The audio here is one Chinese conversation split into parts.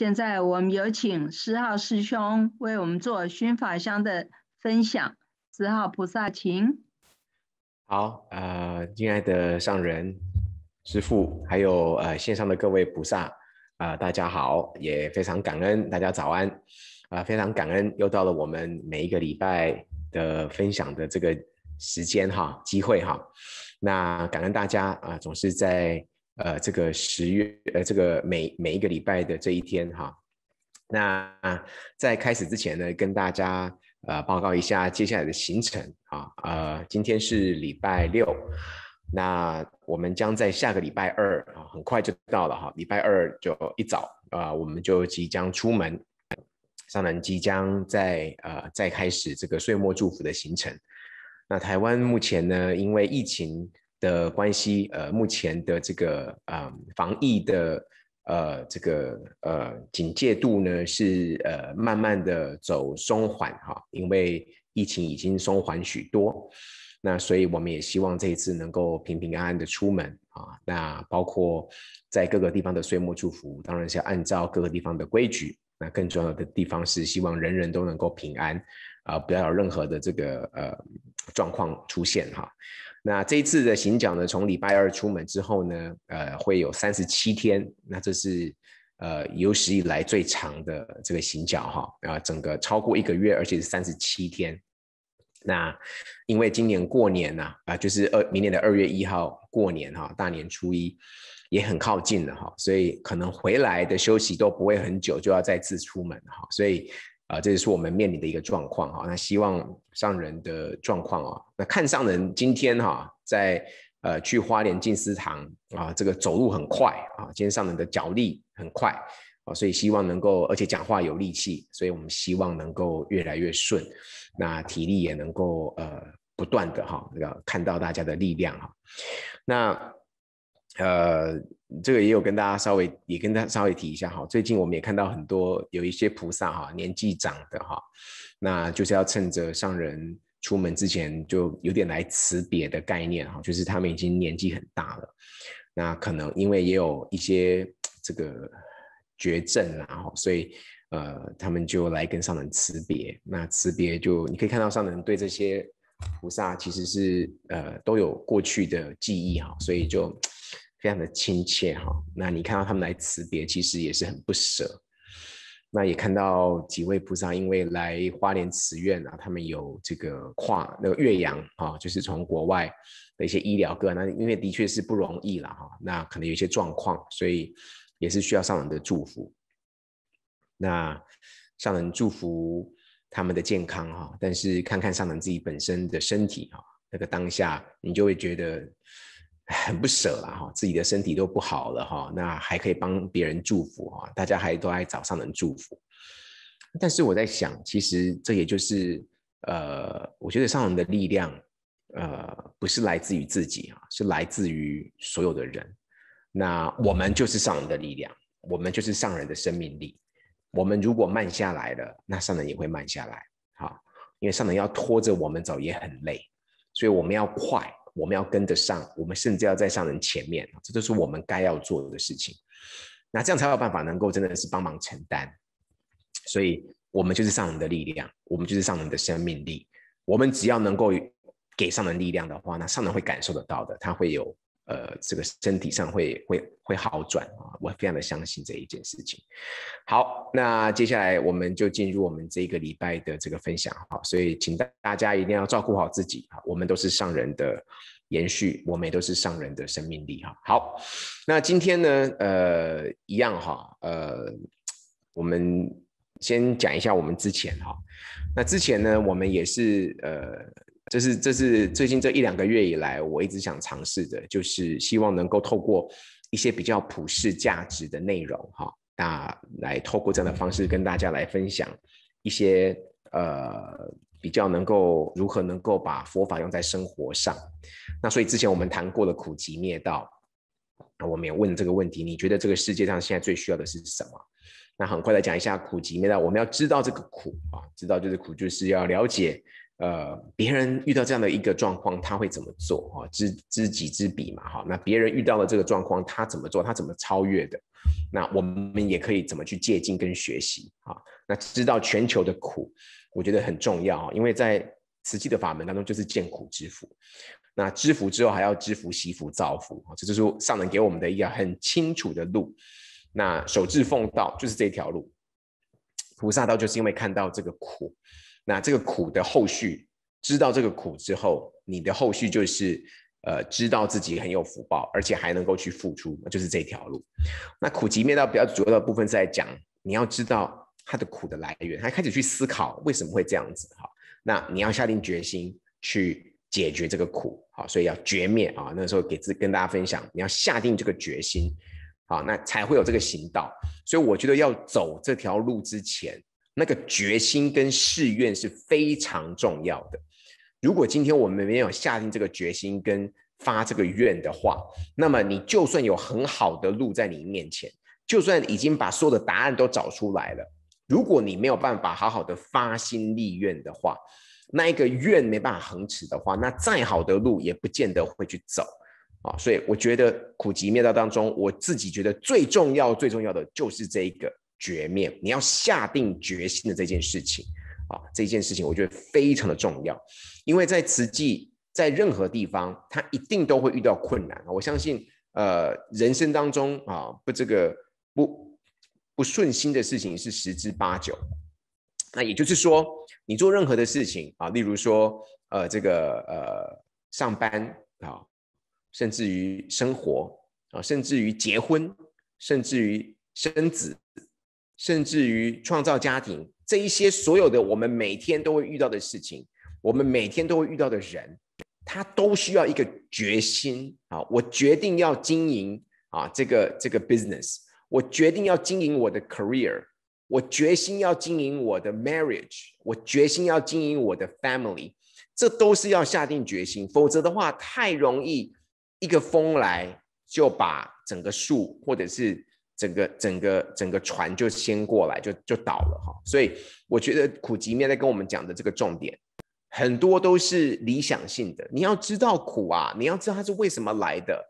现在我们有请十号师兄为我们做熏法香的分享。十号菩萨，请。好，呃，敬爱的上人、师父，还有呃线上的各位菩萨，啊，大家好，也非常感恩大家早安，啊，非常感恩又到了我们每一个礼拜的分享的这个时间哈，机会哈。那感恩大家啊，总是在。呃，这个十月，呃，这个每每一个礼拜的这一天哈，那在开始之前呢，跟大家呃报告一下接下来的行程啊，呃，今天是礼拜六，那我们将在下个礼拜二啊，很快就到了哈，礼拜二就一早啊，我们就即将出门，上人即将在呃再开始这个岁末祝福的行程，那台湾目前呢，因为疫情。的关系，呃，目前的这个啊，防疫的呃，这个呃，警戒度呢是呃，慢慢的走松缓哈，因为疫情已经松缓许多，那所以我们也希望这一次能够平平安安的出门啊，那包括在各个地方的岁末祝福，当然是要按照各个地方的规矩，那更重要的地方是希望人人都能够平安啊，不要有任何的这个呃状况出现哈。那这一次的行脚呢，从礼拜二出门之后呢，呃，会有三十七天。那这是呃有史以来最长的这个行脚哈，啊、整个超过一个月，而且是三十七天。那因为今年过年呐、啊，就是二明年的二月一号过年哈，大年初一也很靠近了哈，所以可能回来的休息都不会很久，就要再次出门哈，所以。啊，这也是我们面临的一个状况哈。那希望上人的状况啊，那看上人今天哈，在呃去花莲静思堂啊，这个走路很快啊，今天上人的脚力很快啊，所以希望能够而且讲话有力气，所以我们希望能够越来越顺，那体力也能够呃不断的哈，个看到大家的力量哈。那。呃，这个也有跟大家稍微也跟大家稍微提一下哈。最近我们也看到很多有一些菩萨哈年纪长的哈，那就是要趁着上人出门之前就有点来辞别的概念哈，就是他们已经年纪很大了，那可能因为也有一些这个绝症然后所以呃他们就来跟上人辞别。那辞别就你可以看到上人对这些菩萨其实是呃都有过去的记忆哈，所以就。非常的亲切哈，那你看到他们来辞别，其实也是很不舍。那也看到几位菩萨，因为来花莲慈院啊，他们有这个跨那个岳洋啊，就是从国外的一些医疗个，那因为的确是不容易了哈。那可能有一些状况，所以也是需要上人的祝福。那上人祝福他们的健康哈，但是看看上人自己本身的身体哈，那个当下你就会觉得。很不舍了哈，自己的身体都不好了哈，那还可以帮别人祝福啊，大家还都爱早上人祝福。但是我在想，其实这也就是，呃，我觉得上人的力量，呃，不是来自于自己啊，是来自于所有的人。那我们就是上人的力量，我们就是上人的生命力。我们如果慢下来了，那上人也会慢下来，好，因为上人要拖着我们走也很累，所以我们要快。我们要跟得上，我们甚至要在上人前面，这都是我们该要做的事情。那这样才有办法能够真的是帮忙承担，所以我们就是上人的力量，我们就是上人的生命力。我们只要能够给上人力量的话，那上人会感受得到的，他会有。呃，这个身体上会会会好转啊，我非常的相信这一件事情。好，那接下来我们就进入我们这个礼拜的这个分享哈。所以请大家一定要照顾好自己啊，我们都是上人的延续，我们也都是上人的生命力哈。好，那今天呢，呃，一样哈，呃，我们先讲一下我们之前哈，那之前呢，我们也是呃。这是这是最近这一两个月以来，我一直想尝试的，就是希望能够透过一些比较普世价值的内容，哈，那来透过这样的方式跟大家来分享一些，呃，比较能够如何能够把佛法用在生活上。那所以之前我们谈过了苦集灭道，那我们也问这个问题，你觉得这个世界上现在最需要的是什么？那很快来讲一下苦集灭道，我们要知道这个苦啊，知道就是苦，就是要了解。呃，别人遇到这样的一个状况，他会怎么做啊？知知己知彼嘛，哈。那别人遇到了这个状况，他怎么做？他怎么超越的？那我们也可以怎么去借鉴跟学习哈，那知道全球的苦，我觉得很重要因为在实际的法门当中，就是见苦知福。那知福之后，还要知福惜福造福啊，这就是上人给我们的一个很清楚的路。那守至奉道就是这条路，菩萨道就是因为看到这个苦。那这个苦的后续，知道这个苦之后，你的后续就是，呃，知道自己很有福报，而且还能够去付出，就是这条路。那苦集灭道比较主要的部分在讲，你要知道它的苦的来源，还开始去思考为什么会这样子哈。那你要下定决心去解决这个苦，好，所以要绝灭啊。那时候给自跟大家分享，你要下定这个决心，好，那才会有这个行道。所以我觉得要走这条路之前。那个决心跟誓愿是非常重要的。如果今天我们没有下定这个决心跟发这个愿的话，那么你就算有很好的路在你面前，就算已经把所有的答案都找出来了，如果你没有办法好好的发心立愿的话，那一个愿没办法恒持的话，那再好的路也不见得会去走啊。所以我觉得苦集灭道当中，我自己觉得最重要最重要的就是这一个。绝面，你要下定决心的这件事情啊，这件事情我觉得非常的重要，因为在慈济，在任何地方，他一定都会遇到困难。我相信，呃，人生当中啊，不这个不不顺心的事情是十之八九。那也就是说，你做任何的事情啊，例如说，呃，这个呃，上班啊，甚至于生活啊，甚至于结婚，甚至于生子。甚至于创造家庭这一些所有的我们每天都会遇到的事情，我们每天都会遇到的人，他都需要一个决心啊！我决定要经营啊这个这个 business，我决定要经营我的 career，我决心要经营我的 marriage，我决心要经营我的 family，这都是要下定决心，否则的话太容易一个风来就把整个树或者是。整个整个整个船就先过来，就就倒了哈。所以我觉得苦集灭在跟我们讲的这个重点，很多都是理想性的。你要知道苦啊，你要知道它是为什么来的，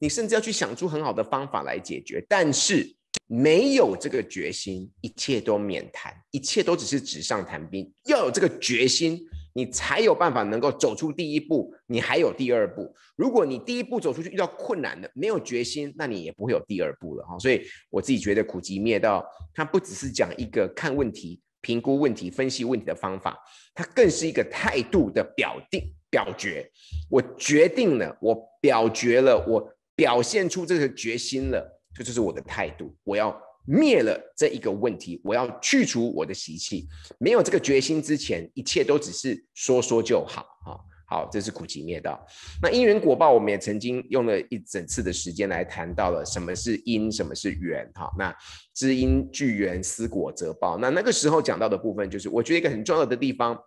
你甚至要去想出很好的方法来解决。但是没有这个决心，一切都免谈，一切都只是纸上谈兵。要有这个决心。你才有办法能够走出第一步，你还有第二步。如果你第一步走出去遇到困难的，没有决心，那你也不会有第二步了哈。所以我自己觉得《苦集灭道》，它不只是讲一个看问题、评估问题、分析问题的方法，它更是一个态度的表定、表决。我决定了，我表决了，我表现出这个决心了，这就是我的态度，我要。灭了这一个问题，我要去除我的习气。没有这个决心之前，一切都只是说说就好。哈，好，这是苦集灭道。那因缘果报，我们也曾经用了一整次的时间来谈到了什么是因，什么是缘。哈，那知因聚缘，思果则报。那那个时候讲到的部分，就是我觉得一个很重要的地方，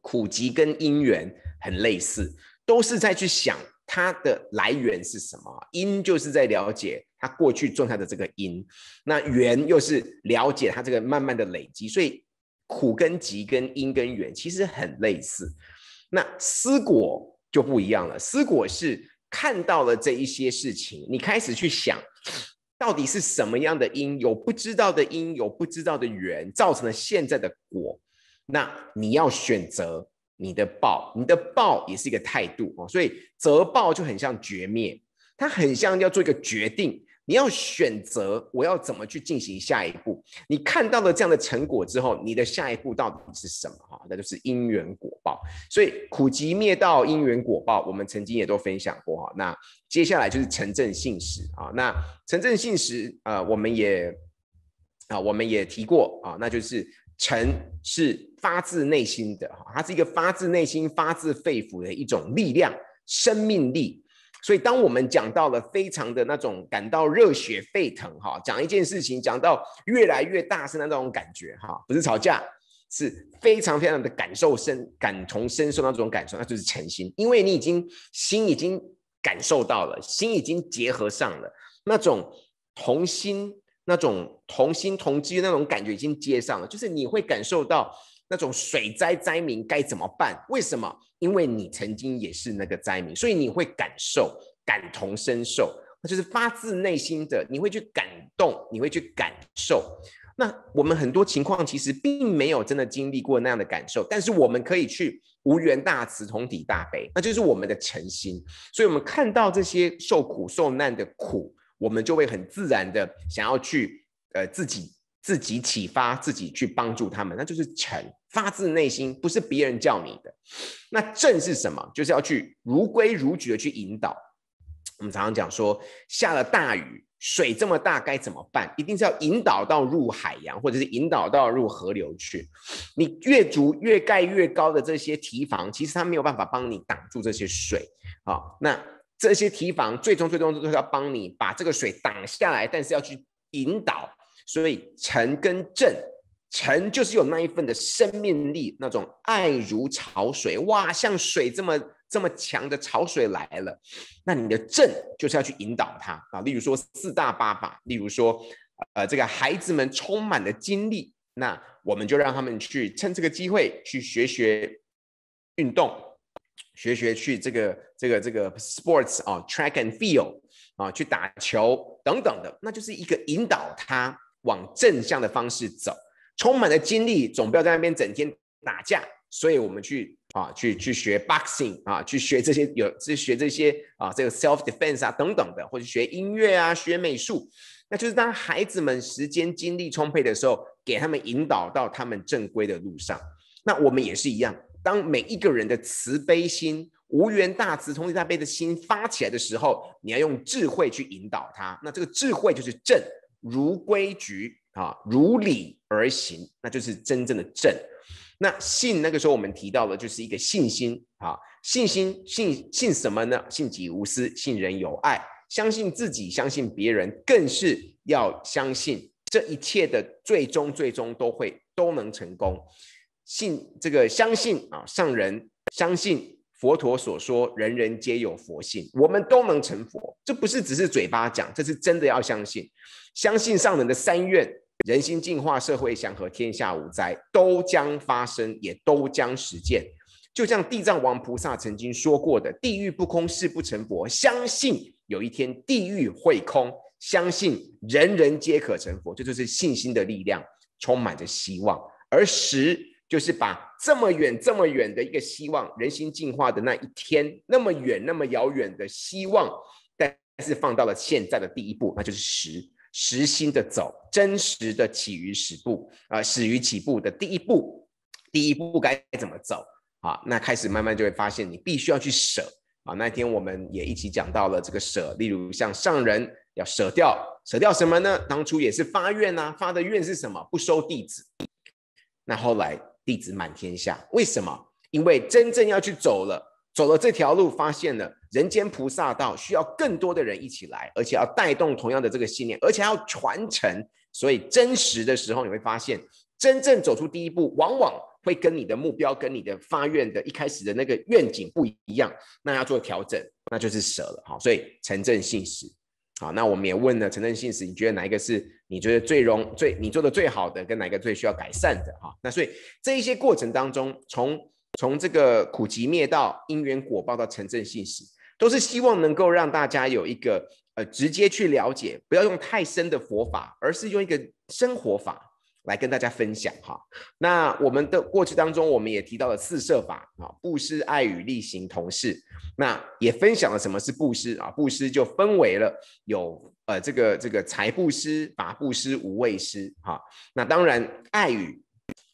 苦集跟因缘很类似，都是在去想。它的来源是什么？因就是在了解它过去状态的这个因，那缘又是了解它这个慢慢的累积，所以苦跟集跟因跟缘其实很类似。那思果就不一样了，思果是看到了这一些事情，你开始去想，到底是什么样的因，有不知道的因，有不知道的缘，造成了现在的果，那你要选择。你的报，你的报也是一个态度哦，所以责报就很像绝灭，它很像要做一个决定，你要选择我要怎么去进行下一步。你看到了这样的成果之后，你的下一步到底是什么哈，那就是因缘果报。所以苦集灭道因缘果报，我们曾经也都分享过哈。那接下来就是成正信实啊，那成正信实呃，我们也啊，我们也提过啊，那就是。诚是发自内心的哈，它是一个发自内心、发自肺腑的一种力量、生命力。所以，当我们讲到了非常的那种感到热血沸腾哈，讲一件事情讲到越来越大声的那种感觉哈，不是吵架，是非常非常的感受深、感同身受那种感受，那就是诚心，因为你已经心已经感受到了，心已经结合上了那种同心。那种同心同济那种感觉已经接上了，就是你会感受到那种水灾灾民该怎么办？为什么？因为你曾经也是那个灾民，所以你会感受、感同身受，就是发自内心的，你会去感动，你会去感受。那我们很多情况其实并没有真的经历过那样的感受，但是我们可以去无缘大慈，同体大悲，那就是我们的诚心。所以，我们看到这些受苦受难的苦。我们就会很自然的想要去，呃，自己自己启发自己去帮助他们，那就是诚，发自内心，不是别人叫你的。那正是什么？就是要去如规如矩的去引导。我们常常讲说，下了大雨，水这么大，该怎么办？一定是要引导到入海洋，或者是引导到入河流去。你越筑越盖越高的这些堤防，其实它没有办法帮你挡住这些水。好，那。这些提防最终最终都是要帮你把这个水挡下来，但是要去引导。所以，沉跟正，沉就是有那一份的生命力，那种爱如潮水，哇，像水这么这么强的潮水来了，那你的正就是要去引导它啊。例如说四大八法，例如说，呃，这个孩子们充满了精力，那我们就让他们去趁这个机会去学学运动。学学去这个这个这个 sports 啊，track and field 啊，去打球等等的，那就是一个引导他往正向的方式走，充满了精力，总不要在那边整天打架。所以我们去啊，去去学 boxing 啊，去学这些有是学这些啊，这个 self defense 啊等等的，或者学音乐啊，学美术，那就是当孩子们时间精力充沛的时候，给他们引导到他们正规的路上。那我们也是一样。当每一个人的慈悲心、无缘大慈、同体大悲的心发起来的时候，你要用智慧去引导他。那这个智慧就是正如规矩啊，如理而行，那就是真正的正。那信那个时候我们提到的就是一个信心啊，信心信信什么呢？信己无私，信人有爱，相信自己，相信别人，更是要相信这一切的最终，最终都会都能成功。信这个相信啊，上人相信佛陀所说，人人皆有佛性，我们都能成佛。这不是只是嘴巴讲，这是真的要相信。相信上人的三愿：人心净化、社会祥和、天下无灾，都将发生，也都将实践。就像地藏王菩萨曾经说过的：“地狱不空，誓不成佛。”相信有一天地狱会空，相信人人皆可成佛。这就是信心的力量，充满着希望，而实。就是把这么远、这么远的一个希望，人心进化的那一天，那么远、那么遥远的希望，但是放到了现在的第一步，那就是实实心的走，真实的起于十步啊，始于起步的第一步，第一步该怎么走啊？那开始慢慢就会发现，你必须要去舍啊。那天我们也一起讲到了这个舍，例如像上人要舍掉，舍掉什么呢？当初也是发愿呐，发的愿是什么？不收弟子。那后来。弟子满天下，为什么？因为真正要去走了，走了这条路，发现了人间菩萨道，需要更多的人一起来，而且要带动同样的这个信念，而且要传承。所以真实的时候，你会发现，真正走出第一步，往往会跟你的目标、跟你的发愿的一开始的那个愿景不一样，那要做调整，那就是舍了好，所以，诚正信实。好，那我们也问了城镇信使，你觉得哪一个是你觉得最容最你做的最好的，跟哪个最需要改善的？哈，那所以这一些过程当中，从从这个苦集灭到因缘果报到城镇信使，都是希望能够让大家有一个呃直接去了解，不要用太深的佛法，而是用一个生活法。来跟大家分享哈。那我们的过去当中，我们也提到了四摄法啊，布施、爱与力行、同事。那也分享了什么是布施啊，布施就分为了有呃这个这个财布施、法布施、无畏施哈。那当然爱语，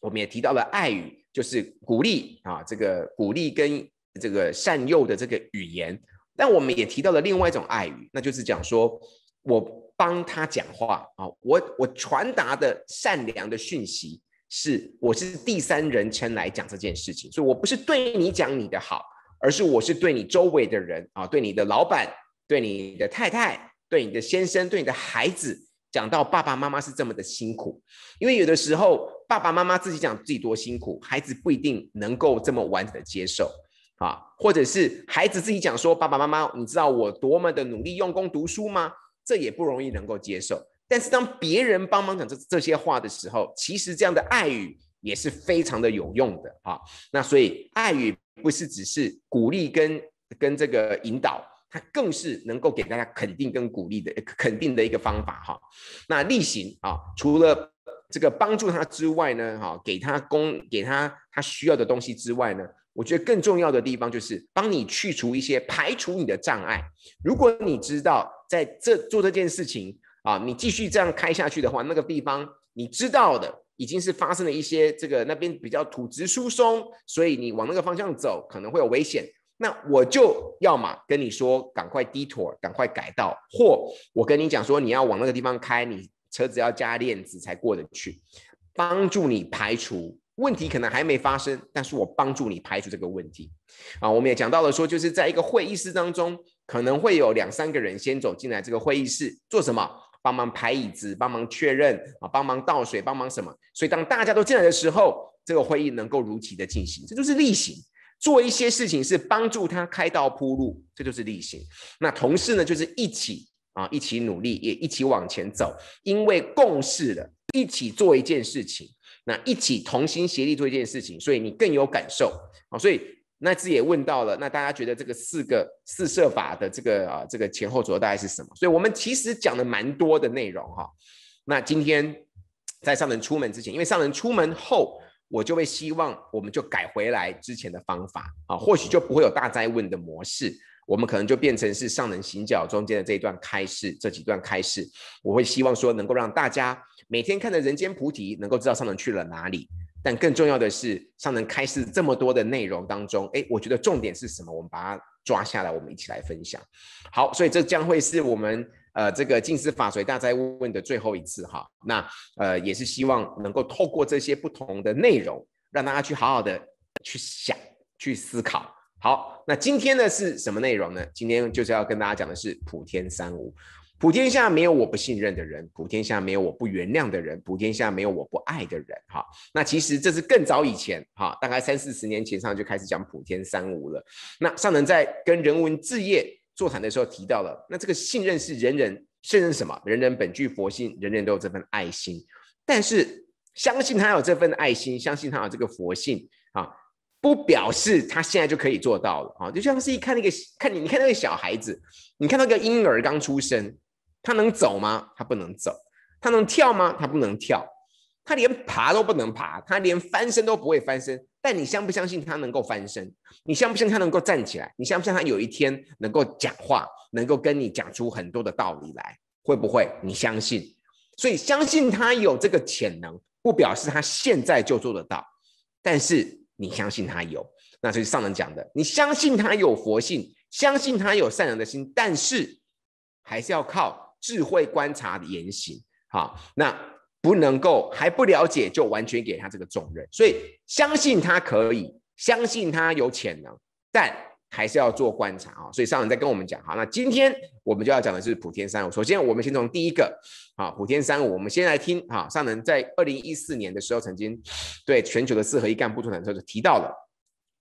我们也提到了爱语就是鼓励啊，这个鼓励跟这个善诱的这个语言。但我们也提到了另外一种爱语，那就是讲说我。帮他讲话啊！我我传达的善良的讯息是，我是第三人称来讲这件事情，所以我不是对你讲你的好，而是我是对你周围的人啊，对你的老板，对你的太太，对你的先生，对你的孩子，讲到爸爸妈妈是这么的辛苦，因为有的时候爸爸妈妈自己讲自己多辛苦，孩子不一定能够这么完整的接受啊，或者是孩子自己讲说爸爸妈妈，你知道我多么的努力用功读书吗？这也不容易能够接受，但是当别人帮忙讲这这些话的时候，其实这样的爱语也是非常的有用的啊。那所以爱语不是只是鼓励跟跟这个引导，它更是能够给大家肯定跟鼓励的肯定的一个方法哈。那例行啊，除了这个帮助他之外呢，哈，给他供给他他需要的东西之外呢。我觉得更重要的地方就是帮你去除一些、排除你的障碍。如果你知道在这做这件事情啊，你继续这样开下去的话，那个地方你知道的已经是发生了一些这个那边比较土质疏松，所以你往那个方向走可能会有危险。那我就要么跟你说赶快 detour，赶快改道，或我跟你讲说你要往那个地方开，你车子要加链子才过得去，帮助你排除。问题可能还没发生，但是我帮助你排除这个问题啊。我们也讲到了说，就是在一个会议室当中，可能会有两三个人先走进来。这个会议室做什么？帮忙排椅子，帮忙确认啊，帮忙倒水，帮忙什么？所以当大家都进来的时候，这个会议能够如期的进行。这就是例行做一些事情，是帮助他开道铺路，这就是例行。那同事呢，就是一起啊，一起努力，也一起往前走，因为共事了，一起做一件事情。那一起同心协力做一件事情，所以你更有感受啊。所以那次也问到了，那大家觉得这个四个四设法的这个啊这个前后左右大概是什么？所以我们其实讲的蛮多的内容哈。那今天在上人出门之前，因为上人出门后，我就会希望我们就改回来之前的方法啊，或许就不会有大灾问的模式。我们可能就变成是上人行脚中间的这一段开示，这几段开示，我会希望说能够让大家每天看着人间菩提能够知道上人去了哪里，但更重要的是上人开示这么多的内容当中，哎，我觉得重点是什么？我们把它抓下来，我们一起来分享。好，所以这将会是我们呃这个净思法随大灾问的最后一次哈。那呃也是希望能够透过这些不同的内容，让大家去好好的去想，去思考。好，那今天呢是什么内容呢？今天就是要跟大家讲的是普天三无，普天下没有我不信任的人，普天下没有我不原谅的人，普天下没有我不爱的人。哈，那其实这是更早以前哈，大概三四十年前上就开始讲普天三无了。那上能在跟人文置业座谈的时候提到了，那这个信任是人人信任什么？人人本具佛性，人人都有这份爱心，但是相信他有这份爱心，相信他有这个佛性啊。不表示他现在就可以做到了啊！就像是一看那个看你，你看那个小孩子，你看到个婴儿刚出生，他能走吗？他不能走。他能跳吗？他不能跳。他连爬都不能爬，他连翻身都不会翻身。但你相不相信他能够翻身？你相不相信他能够站起来？你相不相信他有一天能够讲话，能够跟你讲出很多的道理来？会不会？你相信？所以相信他有这个潜能，不表示他现在就做得到，但是。你相信他有，那就是上人讲的，你相信他有佛性，相信他有善良的心，但是还是要靠智慧观察言行，好，那不能够还不了解就完全给他这个重任，所以相信他可以，相信他有潜能，但。还是要做观察啊，所以上人再跟我们讲好，那今天我们就要讲的是普天三五。首先，我们先从第一个啊，普天三五，我们先来听啊，上人在二零一四年的时候曾经对全球的四合一干部座谈会就提到了，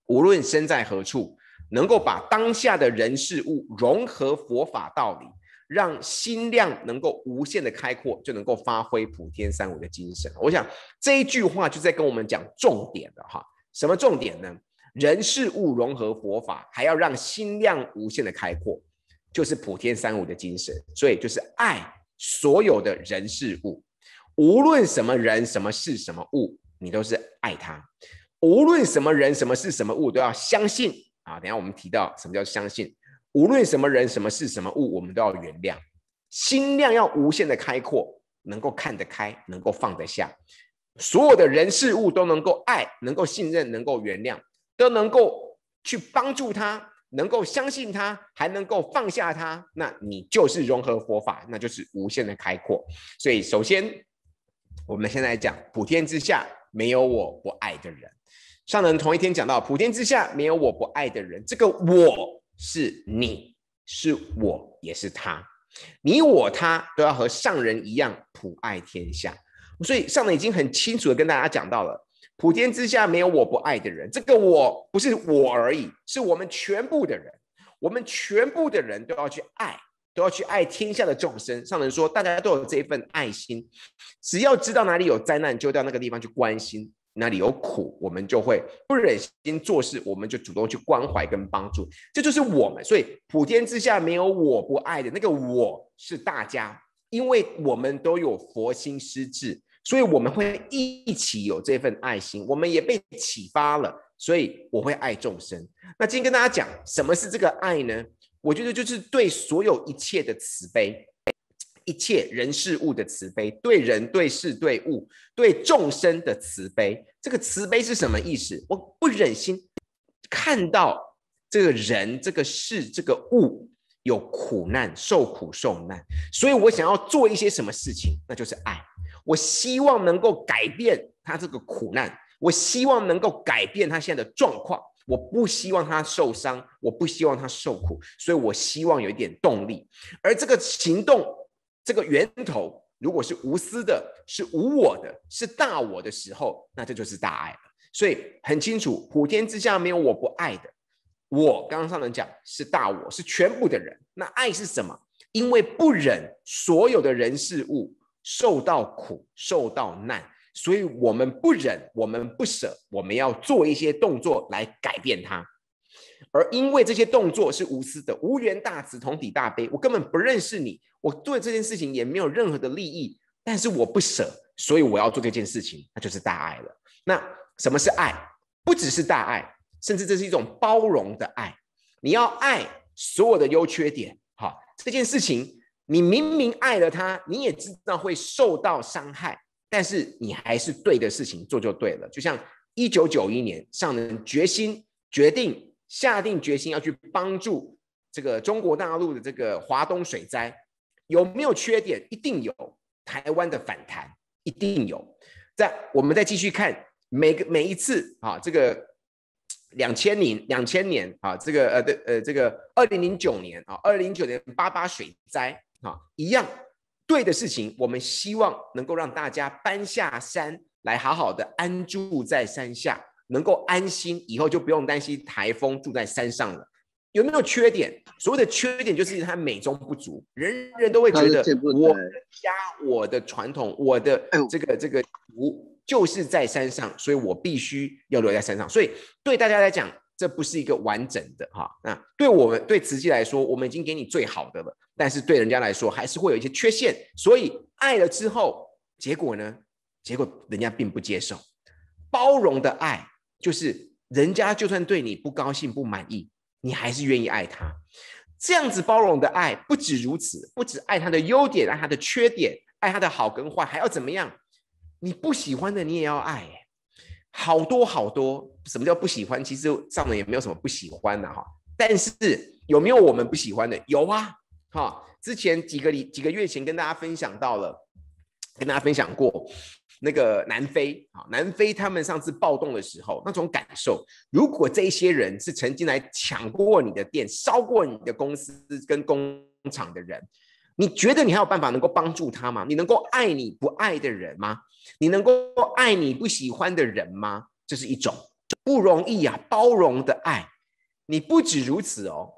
无论身在何处，能够把当下的人事物融合佛法道理，让心量能够无限的开阔，就能够发挥普天三五的精神。我想这一句话就在跟我们讲重点的哈，什么重点呢？人事物融合佛法，还要让心量无限的开阔，就是普天三五的精神。所以就是爱所有的人事物，无论什么人、什么事、什么物，你都是爱他。无论什么人、什么事、什么物，都要相信啊。等下我们提到什么叫相信。无论什么人、什么事、什么物，我们都要原谅。心量要无限的开阔，能够看得开，能够放得下，所有的人事物都能够爱，能够信任，能够原谅。都能够去帮助他，能够相信他，还能够放下他，那你就是融合佛法，那就是无限的开阔。所以，首先我们现在讲：普天之下没有我不爱的人。上人同一天讲到，普天之下没有我不爱的人。这个我是你，是我，也是他，你我他都要和上人一样普爱天下。所以上人已经很清楚的跟大家讲到了。普天之下没有我不爱的人，这个我不是我而已，是我们全部的人，我们全部的人都要去爱，都要去爱天下的众生。上人说，大家都有这一份爱心，只要知道哪里有灾难，就到那个地方去关心；哪里有苦，我们就会不忍心做事，我们就主动去关怀跟帮助。这就是我们，所以普天之下没有我不爱的那个，我是大家，因为我们都有佛心施智。所以我们会一起有这份爱心，我们也被启发了。所以我会爱众生。那今天跟大家讲，什么是这个爱呢？我觉得就是对所有一切的慈悲，一切人事物的慈悲，对人、对事、对物、对众生的慈悲。这个慈悲是什么意思？我不忍心看到这个人、这个事、这个物有苦难、受苦受难，所以我想要做一些什么事情，那就是爱。我希望能够改变他这个苦难，我希望能够改变他现在的状况。我不希望他受伤，我不希望他受苦，所以我希望有一点动力。而这个行动，这个源头，如果是无私的，是无我的，是大我的时候，那这就是大爱了。所以很清楚，普天之下没有我不爱的。我刚刚上面讲是大我，是全部的人。那爱是什么？因为不忍所有的人事物。受到苦，受到难，所以我们不忍，我们不舍，我们要做一些动作来改变它。而因为这些动作是无私的，无缘大慈，同体大悲。我根本不认识你，我做这件事情也没有任何的利益，但是我不舍，所以我要做这件事情，那就是大爱了。那什么是爱？不只是大爱，甚至这是一种包容的爱。你要爱所有的优缺点，好，这件事情。你明明爱了他，你也知道会受到伤害，但是你还是对的事情做就对了。就像一九九一年，上人决心决定下定决心要去帮助这个中国大陆的这个华东水灾，有没有缺点？一定有，台湾的反弹一定有。再我们再继续看每个每一次啊，这个两千年，两千年啊，这个呃对呃这个二零零九年啊，二零零九年八八水灾。啊，一样对的事情，我们希望能够让大家搬下山来，好好的安住在山下，能够安心，以后就不用担心台风住在山上了。有没有缺点？所谓的缺点就是它美中不足，人人都会觉得，我家我的传统，我的这个这个屋就是在山上，所以我必须要留在山上。所以对大家来讲。这不是一个完整的哈，那对我们对慈济来说，我们已经给你最好的了。但是对人家来说，还是会有一些缺陷。所以爱了之后，结果呢？结果人家并不接受。包容的爱，就是人家就算对你不高兴、不满意，你还是愿意爱他。这样子包容的爱，不止如此，不止爱他的优点，爱他的缺点，爱他的好跟坏，还要怎么样？你不喜欢的，你也要爱。好多好多，什么叫不喜欢？其实上面也没有什么不喜欢呐，哈。但是有没有我们不喜欢的？有啊，哈。之前几个里几个月前跟大家分享到了，跟大家分享过那个南非啊，南非他们上次暴动的时候那种感受。如果这一些人是曾经来抢过你的店、烧过你的公司跟工厂的人，你觉得你还有办法能够帮助他吗？你能够爱你不爱的人吗？你能够爱你不喜欢的人吗？这是一种不容易啊，包容的爱。你不止如此哦，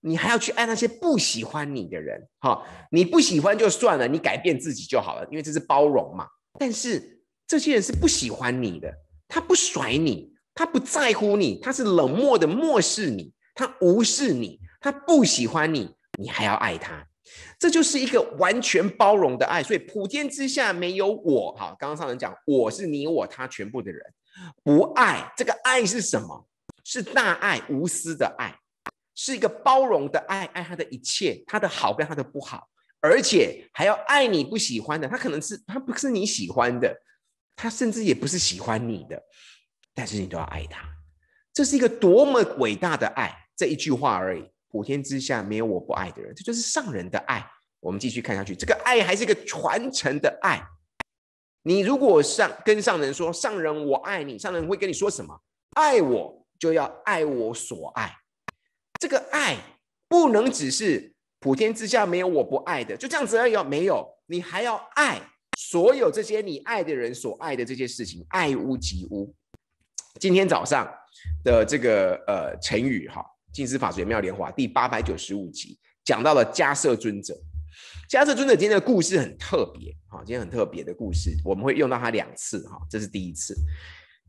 你还要去爱那些不喜欢你的人。哈，你不喜欢就算了，你改变自己就好了，因为这是包容嘛。但是这些人是不喜欢你的，他不甩你，他不在乎你，他是冷漠的漠视你，他无视你，他不喜欢你，你还要爱他。这就是一个完全包容的爱，所以普天之下没有我。好，刚刚上人讲，我是你我他全部的人，不爱这个爱是什么？是大爱、无私的爱，是一个包容的爱，爱他的一切，他的好不要他的不好，而且还要爱你不喜欢的，他可能是他不是你喜欢的，他甚至也不是喜欢你的，但是你都要爱他。这是一个多么伟大的爱，这一句话而已。普天之下没有我不爱的人，这就是上人的爱。我们继续看下去，这个爱还是一个传承的爱。你如果上跟上人说：“上人，我爱你。”上人会跟你说什么？爱我就要爱我所爱。这个爱不能只是普天之下没有我不爱的，就这样子而已没有，你还要爱所有这些你爱的人所爱的这些事情，爱屋及乌。今天早上的这个呃成语哈。《净思法师妙莲华》第八百九十五集讲到了迦奢尊者，迦奢尊者今天的故事很特别啊，今天很特别的故事，我们会用到它两次哈，这是第一次。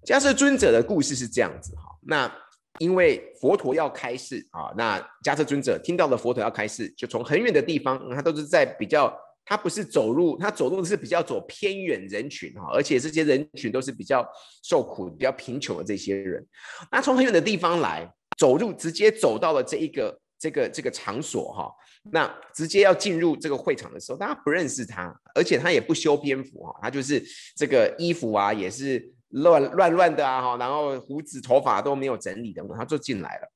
迦奢尊者的故事是这样子哈，那因为佛陀要开示啊，那迦奢尊者听到了佛陀要开示，就从很远的地方，他都是在比较。他不是走路，他走路是比较走偏远人群哈，而且这些人群都是比较受苦、比较贫穷的这些人。那从很远的地方来，走路直接走到了这一个、这个、这个场所哈。那直接要进入这个会场的时候，大家不认识他，而且他也不修边幅哈，他就是这个衣服啊也是乱乱乱的啊哈，然后胡子头发都没有整理的，他就进来了。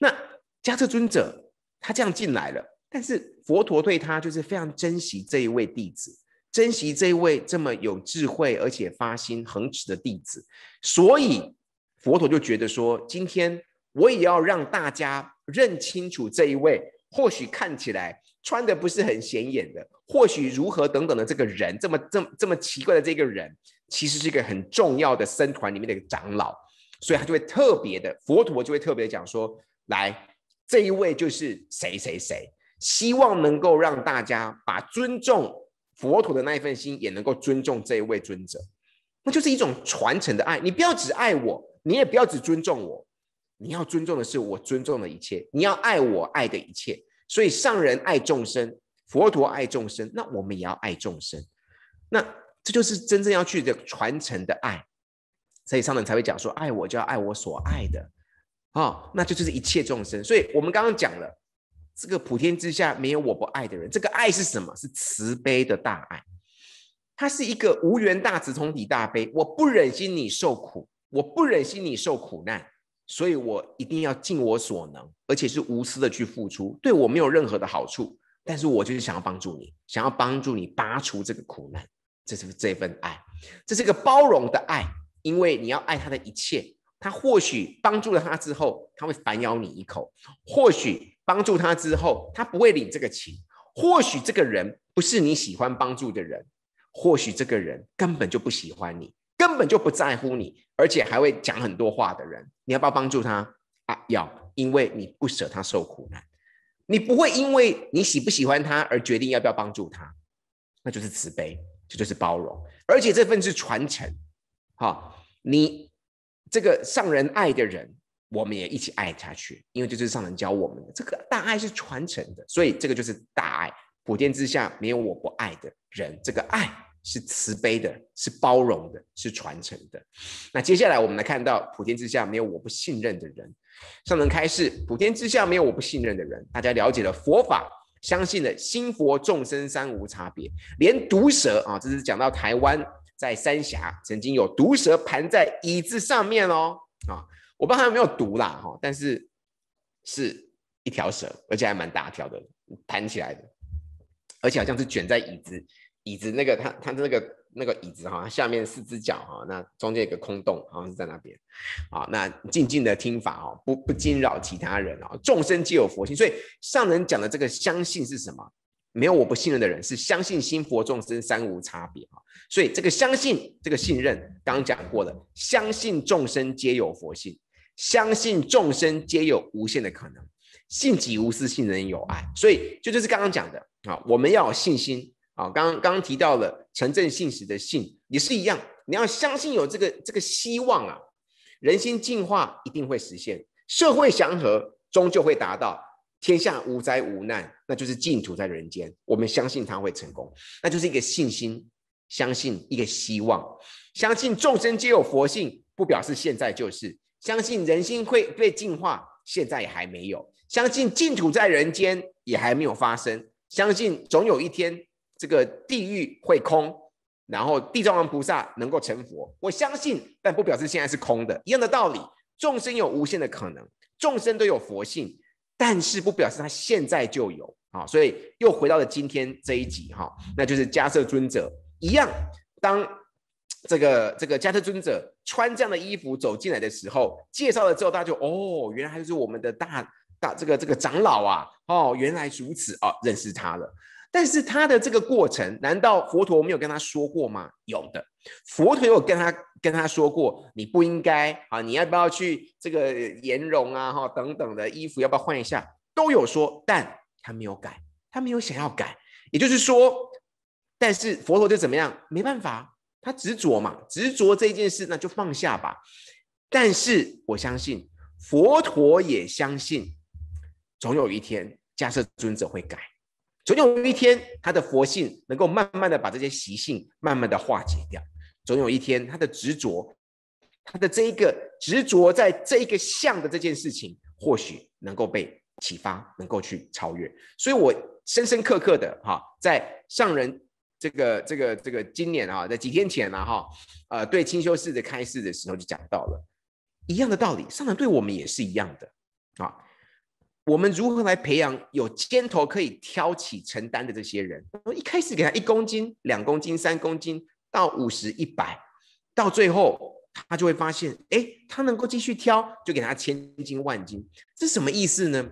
那迦特尊者他这样进来了。但是佛陀对他就是非常珍惜这一位弟子，珍惜这一位这么有智慧而且发心恒持的弟子，所以佛陀就觉得说，今天我也要让大家认清楚这一位，或许看起来穿的不是很显眼的，或许如何等等的这个人，这么这这么奇怪的这个人，其实是一个很重要的僧团里面的一个长老，所以他就会特别的，佛陀就会特别讲说，来这一位就是谁谁谁。希望能够让大家把尊重佛陀的那一份心，也能够尊重这一位尊者，那就是一种传承的爱。你不要只爱我，你也不要只尊重我，你要尊重的是我尊重的一切，你要爱我爱的一切。所以上人爱众生，佛陀爱众生，那我们也要爱众生。那这就是真正要去的传承的爱。所以上人才会讲说：“爱我，就要爱我所爱的。”啊，那这就是一切众生。所以我们刚刚讲了。这个普天之下没有我不爱的人。这个爱是什么？是慈悲的大爱。他是一个无缘大慈，同体大悲。我不忍心你受苦，我不忍心你受苦难，所以我一定要尽我所能，而且是无私的去付出。对我没有任何的好处，但是我就是想要帮助你，想要帮助你拔除这个苦难。这是这份爱，这是一个包容的爱，因为你要爱他的一切。他或许帮助了他之后，他会反咬你一口。或许。帮助他之后，他不会领这个情。或许这个人不是你喜欢帮助的人，或许这个人根本就不喜欢你，根本就不在乎你，而且还会讲很多话的人，你要不要帮助他啊？要，因为你不舍他受苦难，你不会因为你喜不喜欢他而决定要不要帮助他，那就是慈悲，这就是包容，而且这份是传承。好，你这个上人爱的人。我们也一起爱下去，因为这就是上人教我们的。这个大爱是传承的，所以这个就是大爱。普天之下没有我不爱的人，这个爱是慈悲的，是包容的，是传承的。那接下来我们来看到，普天之下没有我不信任的人。上人开示：普天之下没有我不信任的人。大家了解了佛法，相信了心佛众生三无差别，连毒蛇啊，这是讲到台湾在三峡曾经有毒蛇盘在椅子上面哦，啊。我不知道有没有毒啦，哈，但是是一条蛇，而且还蛮大条的，盘起来的，而且好像是卷在椅子，椅子那个它它那个那个椅子哈，下面四只脚哈，那中间有个空洞，好像是在那边，好，那静静的听法哦，不不惊扰其他人哦，众生皆有佛性，所以上人讲的这个相信是什么？没有我不信任的人，是相信心佛众生三无差别啊，所以这个相信这个信任，刚刚讲过的，相信众生皆有佛性。相信众生皆有无限的可能，信己无私，信人有爱，所以就就是刚刚讲的啊，我们要有信心啊。刚刚刚刚提到了城镇信史的信也是一样，你要相信有这个这个希望啊，人心净化一定会实现，社会祥和终究会达到，天下无灾无难，那就是净土在人间。我们相信他会成功，那就是一个信心，相信一个希望，相信众生皆有佛性，不表示现在就是。相信人心会被净化，现在也还没有；相信净土在人间也还没有发生；相信总有一天这个地狱会空，然后地藏王菩萨能够成佛。我相信，但不表示现在是空的。一样的道理，众生有无限的可能，众生都有佛性，但是不表示他现在就有啊。所以又回到了今天这一集哈，那就是迦摄尊者一样，当。这个这个迦特尊者穿这样的衣服走进来的时候，介绍了之后，大家就哦，原来他就是我们的大大这个这个长老啊，哦，原来如此哦，认识他了。但是他的这个过程，难道佛陀没有跟他说过吗？有的，佛陀有跟他跟他说过，你不应该啊，你要不要去这个颜容啊、哈等等的衣服，要不要换一下？都有说，但他没有改，他没有想要改，也就是说，但是佛陀就怎么样？没办法。他执着嘛，执着这件事，那就放下吧。但是我相信佛陀也相信，总有一天迦设尊者会改，总有一天他的佛性能够慢慢的把这些习性慢慢的化解掉，总有一天他的执着，他的这一个执着，在这一个相的这件事情，或许能够被启发，能够去超越。所以我深深刻刻的哈，在上人。这个这个这个，今年啊，在几天前了哈，呃，对清修寺的开市的时候就讲到了一样的道理，上涨对我们也是一样的啊。我们如何来培养有肩头可以挑起承担的这些人？我一开始给他一公斤、两公斤、三公斤到五十一百，到最后他就会发现，哎，他能够继续挑，就给他千斤万斤。这什么意思呢？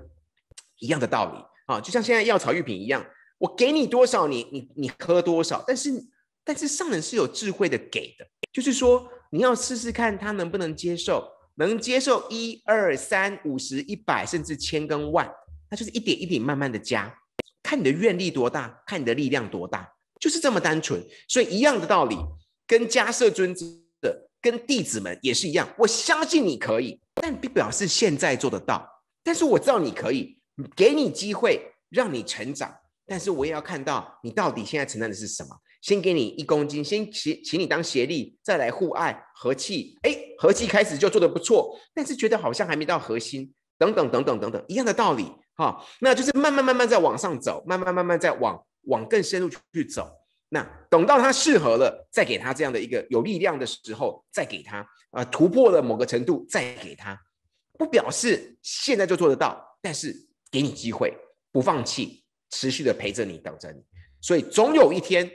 一样的道理啊，就像现在药草玉品一样。我给你多少，你你你喝多少？但是，但是上人是有智慧的，给的，就是说你要试试看他能不能接受，能接受一二三五十一百甚至千跟万，那就是一点一点慢慢的加，看你的愿力多大，看你的力量多大，就是这么单纯。所以一样的道理，跟家社尊者跟弟子们也是一样。我相信你可以，但表示现在做得到，但是我知道你可以，给你机会让你成长。但是我也要看到你到底现在承担的是什么。先给你一公斤，先请请你当协力，再来互爱和气。哎，和气开始就做的不错，但是觉得好像还没到核心，等等等等等等，一样的道理哈。那就是慢慢慢慢在往上走，慢慢慢慢在往往更深入去走。那等到他适合了，再给他这样的一个有力量的时候，再给他呃突破了某个程度，再给他。不表示现在就做得到，但是给你机会，不放弃。持续的陪着你，等着你，所以总有一天，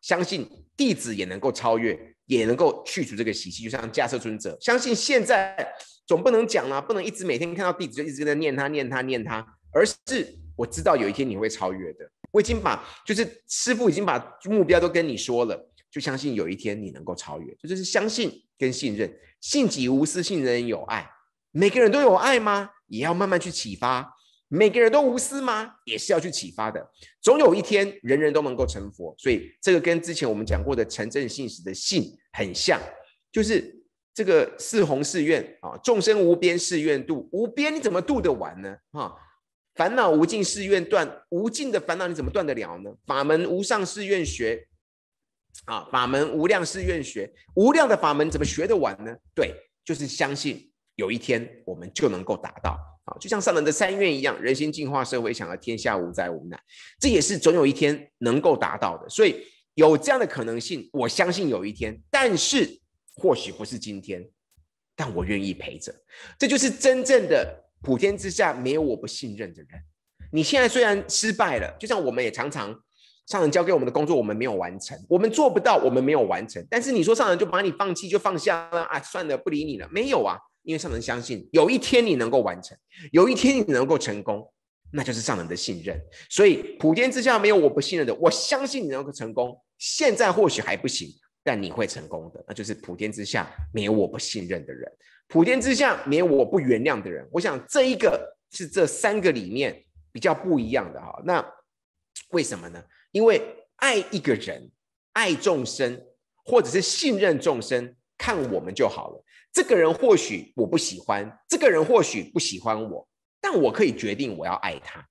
相信弟子也能够超越，也能够去除这个习气，就像迦叶尊者。相信现在总不能讲了，不能一直每天看到弟子就一直在念他、念他、念他，而是我知道有一天你会超越的。我已经把，就是师傅已经把目标都跟你说了，就相信有一天你能够超越，这就是相信跟信任。信己无私，信人有爱。每个人都有爱吗？也要慢慢去启发。每个人都无私吗？也是要去启发的。总有一天，人人都能够成佛。所以，这个跟之前我们讲过的“成正信时”的信很像，就是这个四弘誓愿啊，众生无边誓愿度，无边你怎么度得完呢？哈，烦恼无尽誓愿断，无尽的烦恼你怎么断得了呢？法门无上誓愿学，啊，法门无量誓愿学，无量的法门怎么学得完呢？对，就是相信有一天我们就能够达到。啊，就像上人的三愿一样，人心净化社会，想要天下无灾无难，这也是总有一天能够达到的。所以有这样的可能性，我相信有一天，但是或许不是今天，但我愿意陪着。这就是真正的普天之下没有我不信任的人。你现在虽然失败了，就像我们也常常，上人交给我们的工作我们没有完成，我们做不到，我们没有完成。但是你说上人就把你放弃就放下了啊？算了，不理你了？没有啊。因为上人相信有一天你能够完成，有一天你能够成功，那就是上人的信任。所以普天之下没有我不信任的，我相信你能够成功。现在或许还不行，但你会成功的。那就是普天之下没有我不信任的人，普天之下没有我不原谅的人。我想这一个是这三个里面比较不一样的哈。那为什么呢？因为爱一个人、爱众生，或者是信任众生，看我们就好了。这个人或许我不喜欢，这个人或许不喜欢我，但我可以决定我要爱他。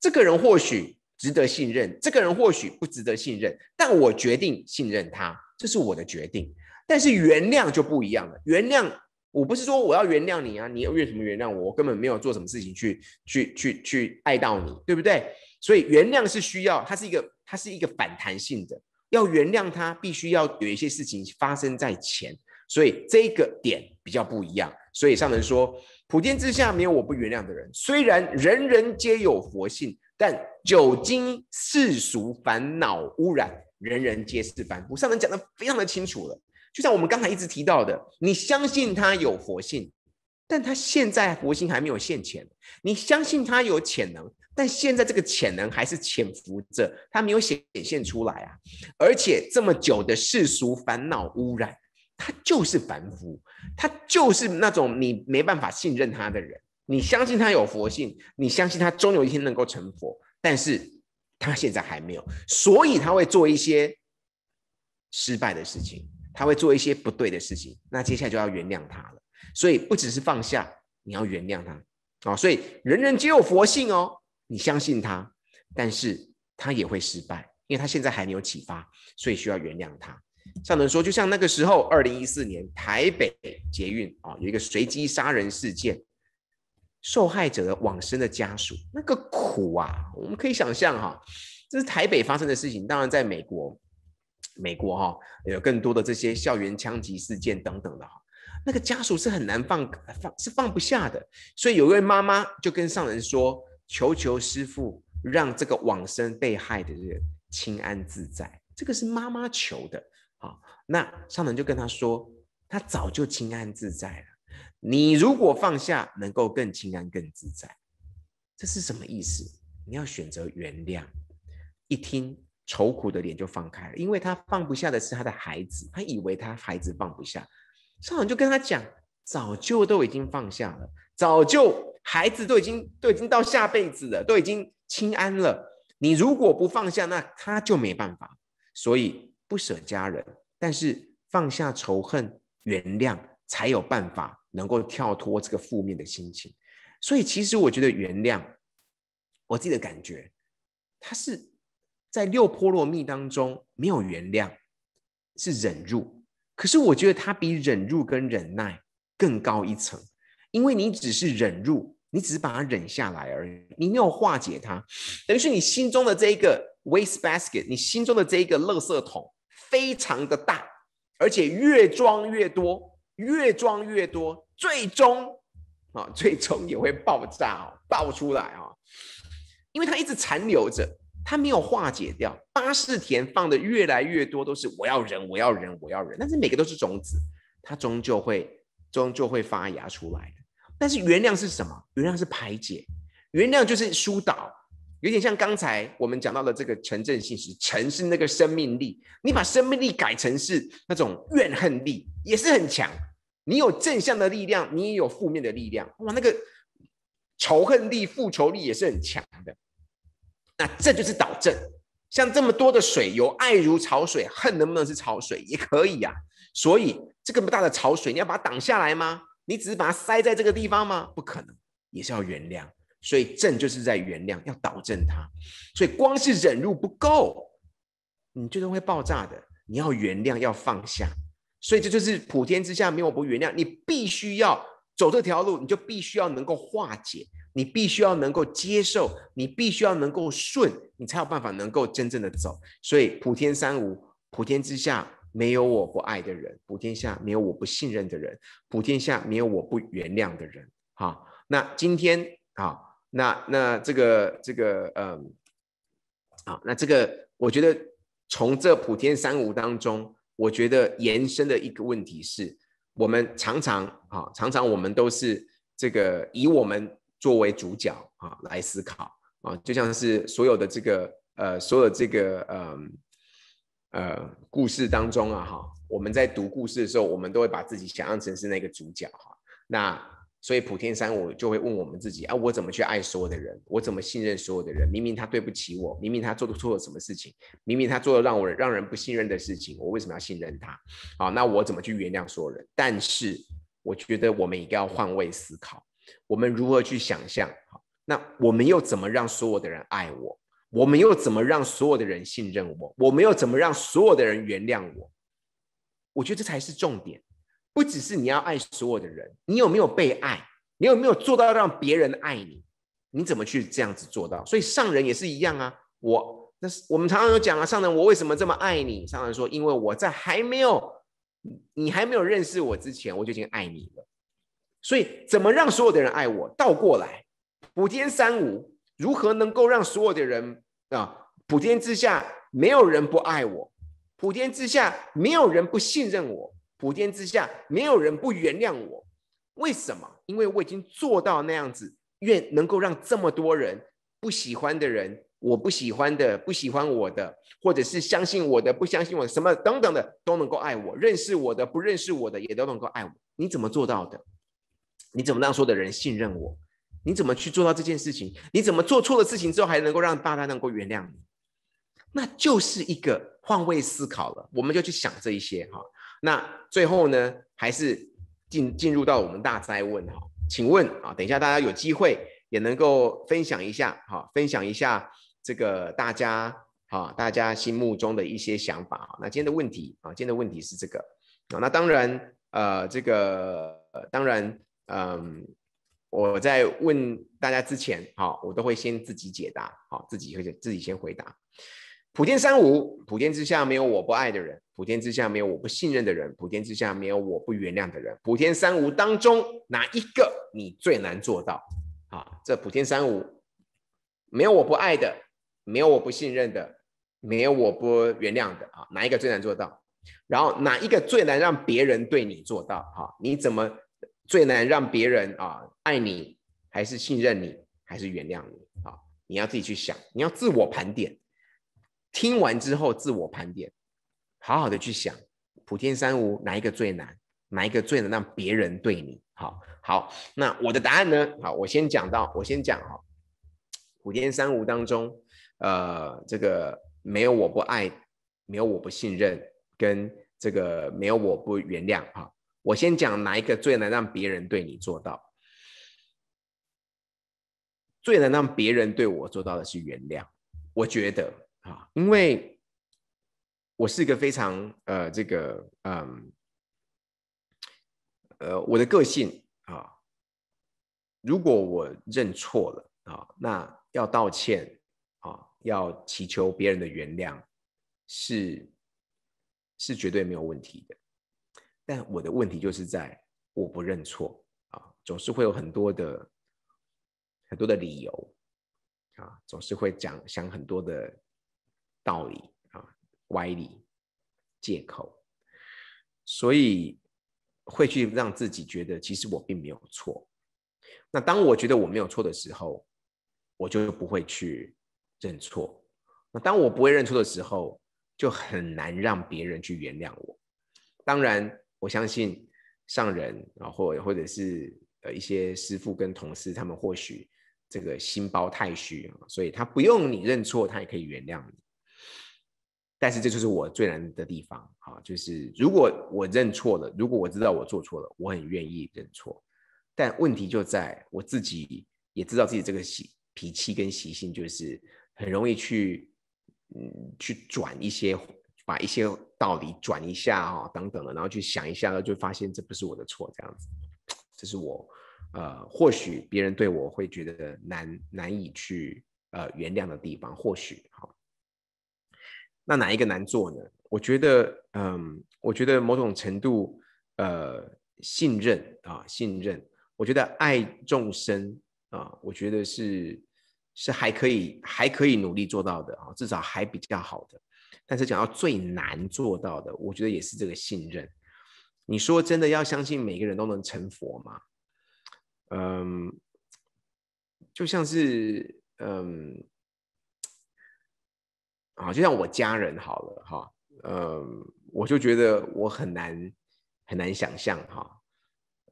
这个人或许值得信任，这个人或许不值得信任，但我决定信任他，这是我的决定。但是原谅就不一样了，原谅我不是说我要原谅你啊，你为什么原谅我？我根本没有做什么事情去去去去爱到你，对不对？所以原谅是需要，它是一个它是一个反弹性的，要原谅他，必须要有一些事情发生在前。所以这个点比较不一样，所以上人说：“普天之下没有我不原谅的人。虽然人人皆有佛性，但久经世俗烦恼污染，人人皆是凡夫。”上人讲的非常的清楚了。就像我们刚才一直提到的，你相信他有佛性，但他现在佛性还没有现前；你相信他有潜能，但现在这个潜能还是潜伏着，他没有显现出来啊！而且这么久的世俗烦恼污染。他就是凡夫，他就是那种你没办法信任他的人。你相信他有佛性，你相信他终有一天能够成佛，但是他现在还没有，所以他会做一些失败的事情，他会做一些不对的事情。那接下来就要原谅他了。所以不只是放下，你要原谅他啊！所以人人皆有佛性哦，你相信他，但是他也会失败，因为他现在还没有启发，所以需要原谅他。上人说，就像那个时候，二零一四年台北捷运啊，有一个随机杀人事件，受害者的往生的家属，那个苦啊，我们可以想象哈，这是台北发生的事情。当然，在美国，美国哈，有更多的这些校园枪击事件等等的哈，那个家属是很难放放是放不下的。所以，有一位妈妈就跟上人说：“求求师傅，让这个往生被害的人清安自在。”这个是妈妈求的。那上人就跟他说：“他早就清安自在了。你如果放下，能够更清安、更自在，这是什么意思？你要选择原谅。一听愁苦的脸就放开了，因为他放不下的是他的孩子，他以为他孩子放不下。上人就跟他讲：早就都已经放下了，早就孩子都已经都已经到下辈子了，都已经清安了。你如果不放下，那他就没办法，所以不舍家人。”但是放下仇恨、原谅，才有办法能够跳脱这个负面的心情。所以，其实我觉得原谅，我自己的感觉，它是在六波罗蜜当中没有原谅是忍辱。可是我觉得它比忍辱跟忍耐更高一层，因为你只是忍辱，你只是把它忍下来而已，你没有化解它，等于是你心中的这一个 waste basket，你心中的这一个垃圾桶。非常的大，而且越装越多，越装越多，最终啊，最终也会爆炸哦，爆出来啊，因为它一直残留着，它没有化解掉。巴士田放的越来越多，都是我要忍，我要忍，我要忍，但是每个都是种子，它终究会，终究会发芽出来的。但是原谅是什么？原谅是排解，原谅就是疏导。有点像刚才我们讲到的这个城镇信息，城”是那个生命力。你把生命力改成是那种怨恨力，也是很强。你有正向的力量，你也有负面的力量。哇，那个仇恨力、复仇力也是很强的。那这就是导正。像这么多的水，有爱如潮水，恨能不能是潮水？也可以呀。所以这个么大的潮水，你要把它挡下来吗？你只是把它塞在这个地方吗？不可能，也是要原谅。所以，正就是在原谅，要导正他。所以，光是忍辱不够，你最终会爆炸的。你要原谅，要放下。所以，这就是普天之下没有我不原谅。你必须要走这条路，你就必须要能够化解，你必须要能够接受，你必须要能够顺，你才有办法能够真正的走。所以，普天三无，普天之下没有我不爱的人，普天下没有我不信任的人，普天下没有我不原谅的人。好，那今天啊。那那这个这个嗯啊，那这个我觉得从这普天三五当中，我觉得延伸的一个问题是，我们常常啊常常我们都是这个以我们作为主角啊来思考啊，就像是所有的这个呃所有这个嗯呃故事当中啊哈，我们在读故事的时候，我们都会把自己想象成是那个主角哈那。所以普天三我就会问我们自己：啊，我怎么去爱所有的人？我怎么信任所有的人？明明他对不起我，明明他做的错了什么事情？明明他做了让我让人不信任的事情，我为什么要信任他？好，那我怎么去原谅所有人？但是我觉得我们应该要换位思考，我们如何去想象？好，那我们又怎么让所有的人爱我？我们又怎么让所有的人信任我？我们又怎么让所有的人原谅我？我觉得这才是重点。不只是你要爱所有的人，你有没有被爱？你有没有做到让别人爱你？你怎么去这样子做到？所以上人也是一样啊。我那是我们常常有讲啊，上人我为什么这么爱你？上人说，因为我在还没有你还没有认识我之前，我就已经爱你了。所以怎么让所有的人爱我？倒过来，普天三无如何能够让所有的人啊？普天之下没有人不爱我，普天之下没有人不信任我。普天之下没有人不原谅我，为什么？因为我已经做到那样子，愿能够让这么多人不喜欢的人，我不喜欢的、不喜欢我的，或者是相信我的、不相信我什么等等的，都能够爱我。认识我的、不认识我的也都能够爱我。你怎么做到的？你怎么让说的人信任我？你怎么去做到这件事情？你怎么做错了事情之后还能够让大家能够原谅你？那就是一个换位思考了，我们就去想这一些哈。那最后呢，还是进进入到我们大灾问哈，请问啊，等一下大家有机会也能够分享一下，哈，分享一下这个大家哈，大家心目中的一些想法哈。那今天的问题啊，今天的问题是这个啊，那当然呃，这个呃、当然嗯，我在问大家之前哈，我都会先自己解答好，自己会自己先回答。普天三无，普天之下没有我不爱的人，普天之下没有我不信任的人，普天之下没有我不原谅的人。普天三无当中，哪一个你最难做到？啊，这普天三无，没有我不爱的，没有我不信任的，没有我不原谅的啊，哪一个最难做到？然后哪一个最难让别人对你做到？啊，你怎么最难让别人啊爱你，还是信任你，还是原谅你？啊，你要自己去想，你要自我盘点。听完之后自我盘点，好好的去想普天三无哪一个最难，哪一个最能让别人对你好好？那我的答案呢？好，我先讲到，我先讲哈，普天三无当中，呃，这个没有我不爱，没有我不信任，跟这个没有我不原谅。哈，我先讲哪一个最能让别人对你做到？最能让别人对我做到的是原谅，我觉得。啊，因为我是一个非常呃，这个嗯，呃，我的个性啊，如果我认错了啊，那要道歉啊，要祈求别人的原谅是是绝对没有问题的。但我的问题就是在我不认错啊，总是会有很多的很多的理由啊，总是会讲想很多的。道理啊，歪理，借口，所以会去让自己觉得其实我并没有错。那当我觉得我没有错的时候，我就不会去认错。那当我不会认错的时候，就很难让别人去原谅我。当然，我相信上人啊，或或者是呃一些师傅跟同事，他们或许这个心包太虚啊，所以他不用你认错，他也可以原谅你。但是这就是我最难的地方啊！就是如果我认错了，如果我知道我做错了，我很愿意认错。但问题就在我自己，也知道自己这个习脾气跟习性，就是很容易去嗯去转一些，把一些道理转一下啊等等的，然后去想一下，就发现这不是我的错，这样子，这是我呃，或许别人对我会觉得难难以去呃原谅的地方，或许好。那哪一个难做呢？我觉得，嗯，我觉得某种程度，呃，信任啊，信任，我觉得爱众生啊，我觉得是是还可以，还可以努力做到的啊，至少还比较好的。但是讲到最难做到的，我觉得也是这个信任。你说真的要相信每个人都能成佛吗？嗯，就像是，嗯。啊，就像我家人好了哈，呃，我就觉得我很难很难想象哈，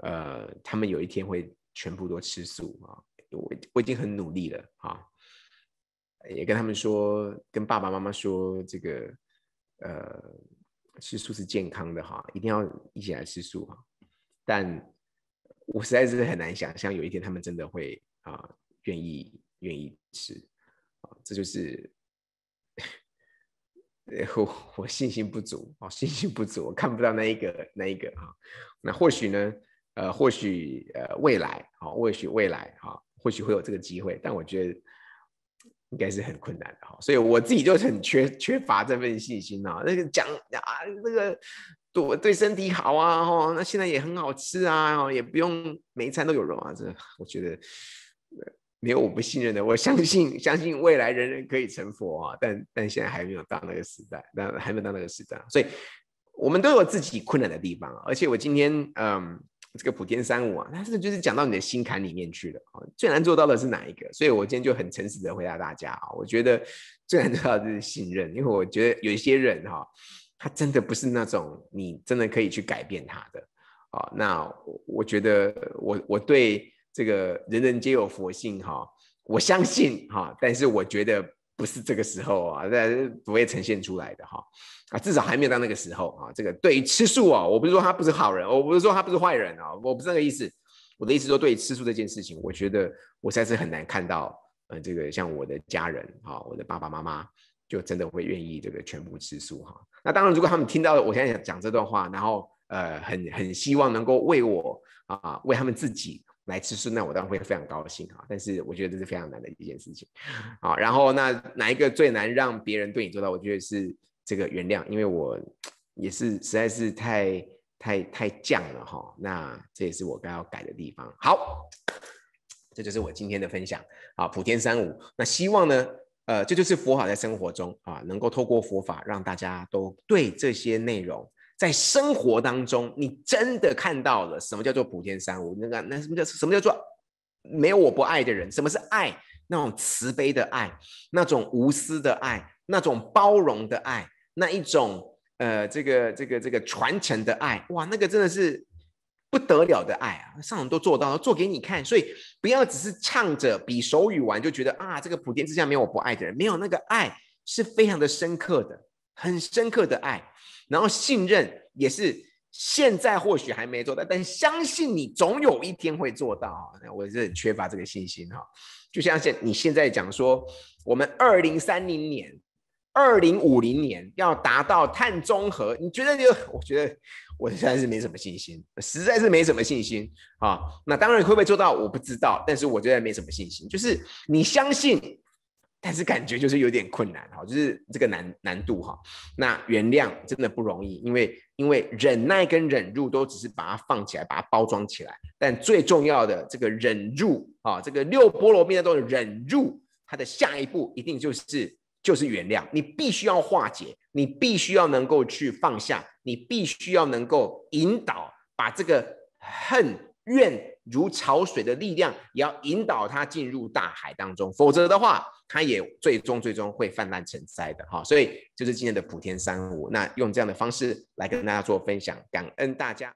呃，他们有一天会全部都吃素啊，我我已经很努力了啊，也跟他们说，跟爸爸妈妈说这个，呃，吃素是健康的哈，一定要一起来吃素哈，但我实在是很难想象有一天他们真的会啊，愿意愿意吃啊，这就是。呃，我信心不足啊，信心不足，我看不到那一个那一个啊，那或许呢，呃，或许呃未来啊，或许未来啊，或许会有这个机会，但我觉得应该是很困难的哈，所以我自己就很缺缺乏这份信心啊，那个讲啊，那个对对身体好啊，哦，那现在也很好吃啊，哦，也不用每一餐都有肉啊，这我觉得。没有我不信任的，我相信 相信未来人人可以成佛啊，但但现在还没有到那个时代，但还没有到那个时代，所以我们都有自己困难的地方，而且我今天嗯，这个普天三五啊，他是就是讲到你的心坎里面去了啊，最难做到的是哪一个？所以，我今天就很诚实的回答大家啊，我觉得最难做到就是信任，因为我觉得有一些人哈，他真的不是那种你真的可以去改变他的啊，那我觉得我我对。这个人人皆有佛性哈，我相信哈，但是我觉得不是这个时候啊，那不会呈现出来的哈，啊，至少还没有到那个时候啊。这个对于吃素啊，我不是说他不是好人，我不是说他不是坏人啊，我不是那个意思。我的意思说，对于吃素这件事情，我觉得我实在是很难看到，嗯，这个像我的家人哈，我的爸爸妈妈，就真的会愿意这个全部吃素哈。那当然，如果他们听到我现在讲这段话，然后呃，很很希望能够为我啊，为他们自己。来吃素，那我当然会非常高兴啊！但是我觉得这是非常难的一件事情啊。然后那哪一个最难让别人对你做到？我觉得是这个原谅，因为我也是实在是太太太犟了哈。那这也是我该要改的地方。好，这就是我今天的分享啊。普天三五，那希望呢，呃，这就是佛法在生活中啊，能够透过佛法让大家都对这些内容。在生活当中，你真的看到了什么叫做普天三无？那个那什么叫什么叫做没有我不爱的人？什么是爱？那种慈悲的爱，那种无私的爱，那种包容的爱，那一种呃，这个这个这个传承的爱，哇，那个真的是不得了的爱啊！上人都做到了，做给你看，所以不要只是唱着比手语完就觉得啊，这个普天之下没有我不爱的人，没有那个爱是非常的深刻的，很深刻的爱。然后信任也是现在或许还没做到，但相信你总有一天会做到我是缺乏这个信心哈。就像现你现在讲说，我们二零三零年、二零五零年要达到碳中和，你觉得你？我觉得我现在是没什么信心，实在是没什么信心啊。那当然会不会做到我不知道，但是我觉得没什么信心，就是你相信。还是感觉就是有点困难哈，就是这个难难度哈。那原谅真的不容易，因为因为忍耐跟忍辱都只是把它放起来，把它包装起来。但最重要的这个忍辱啊，这个六波罗蜜当中忍辱，它的下一步一定就是就是原谅。你必须要化解，你必须要能够去放下，你必须要能够引导，把这个恨怨。如潮水的力量，也要引导它进入大海当中，否则的话，它也最终最终会泛滥成灾的哈。所以，就是今天的普天三福，那用这样的方式来跟大家做分享，感恩大家。